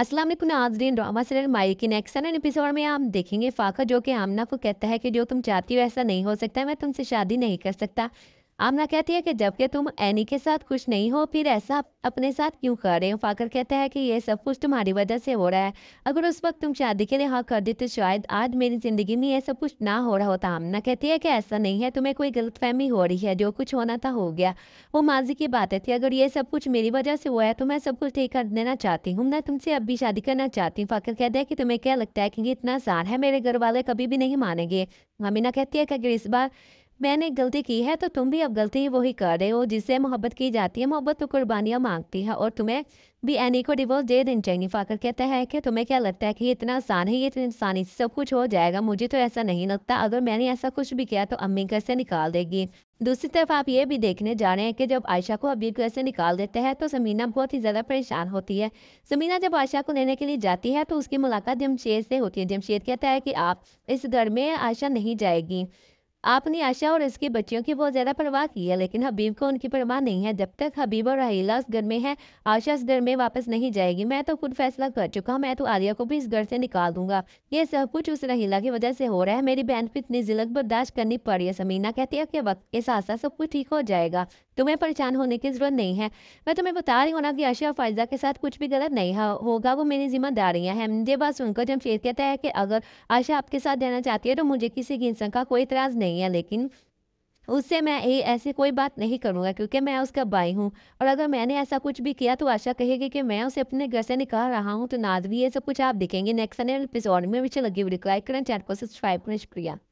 आज नाजरीन drama serial माई की नेक्स्ट एन एपिसोड में आप देखेंगे फाका जो कि आमना को कहता है कि जो तुम चाहती हो ऐसा नहीं हो सकता मैं तुमसे शादी नहीं कर सकता आमना कहती है कि जबकि तुम एनी के साथ खुश नहीं हो फिर ऐसा अपने साथ क्यों कर रहे हो फाकर कहता है कि ये सब कुछ तुम्हारी वजह से हो रहा है अगर उस वक्त तुम शादी के लिए हक कर देते तो शायद आज मेरी ज़िंदगी में ये सब कुछ ना हो रहा होता आमना कहती है कि ऐसा नहीं है तुम्हें कोई गलत फहमी हो रही है जो कुछ होना था हो गया वो माजी की बातें थी अगर ये सब कुछ मेरी वजह से हुआ है तो मैं सब कुछ ठीक कर देना चाहती हूँ मैं तुमसे अब भी शादी करना चाहती हूँ फाकर कहते हैं कि तुम्हें क्या लगता है कि इतना सार है मेरे घर वाले कभी भी नहीं मानेंगे अमीना कहती है कि अगर इस बार मैंने गलती की है तो तुम भी अब गलती वही कर रहे हो जिससे मोहब्बत की जाती है मोहब्बत तो कुर्बानियाँ मांगती है और तुम्हें भी एनी को डिवोर्स दे देनी चाहिए फाकर कहता है कि तुम्हें क्या लगता है कि इतना आसान है ये इतनी आसानी से सब कुछ हो जाएगा मुझे तो ऐसा नहीं लगता अगर मैंने ऐसा कुछ भी किया तो अम्मी घर से निकाल देगी दूसरी तरफ आप ये भी देखने जा रहे हैं कि जब आयशा को अबीर घर से निकाल देते हैं तो समीना बहुत ही ज़्यादा परेशान होती है समीना जब आयशा को लेने के लिए जाती है तो उसकी मुलाकात जमशेद से होती है जमशेद कहता है कि आप इस घर में आयशा नहीं जाएगी आपने आशा और इसके बच्चियों की बहुत ज़्यादा परवाह की है लेकिन हबीब को उनकी परवाह नहीं है जब तक हबीब और रहीला उस घर में है आशा इस घर में वापस नहीं जाएगी मैं तो खुद फैसला कर चुका हूँ मैं तो आलिया को भी इस घर से निकाल दूंगा ये सब कुछ उस रहीला की वजह से हो रहा है मेरी बहन को इतनी जिलक बर्दाश्त करनी पड़ी है समीना कहती है कि वक्त के साथ साथ सब कुछ ठीक हो जाएगा तुम्हें परेशान होने की ज़रूरत नहीं है मैं तुम्हें बता रही हूँ ना कि अशा फ़ायजा के साथ कुछ भी गलत नहीं होगा वो मेरी जिम्मेदारियाँ हैं मुझे बात सुनकर जमशेद कहता है कि अगर आशा आपके साथ देना चाहती है तो मुझे किसी की इंसान का कोई इतराज़ नहीं है लेकिन उससे मैं ये ऐसी कोई बात नहीं करूँगा क्योंकि मैं उसका भाई हूँ और अगर मैंने ऐसा कुछ भी किया तो आशा कहेगी कि मैं उसे अपने घर से निकाल रहा हूँ तो नाजवी ये सब कुछ आप देखेंगे नेक्स्ट एपिसोड में मुझे लगी हुई लाइक करें चैनल को सब्सक्राइब करें शुक्रिया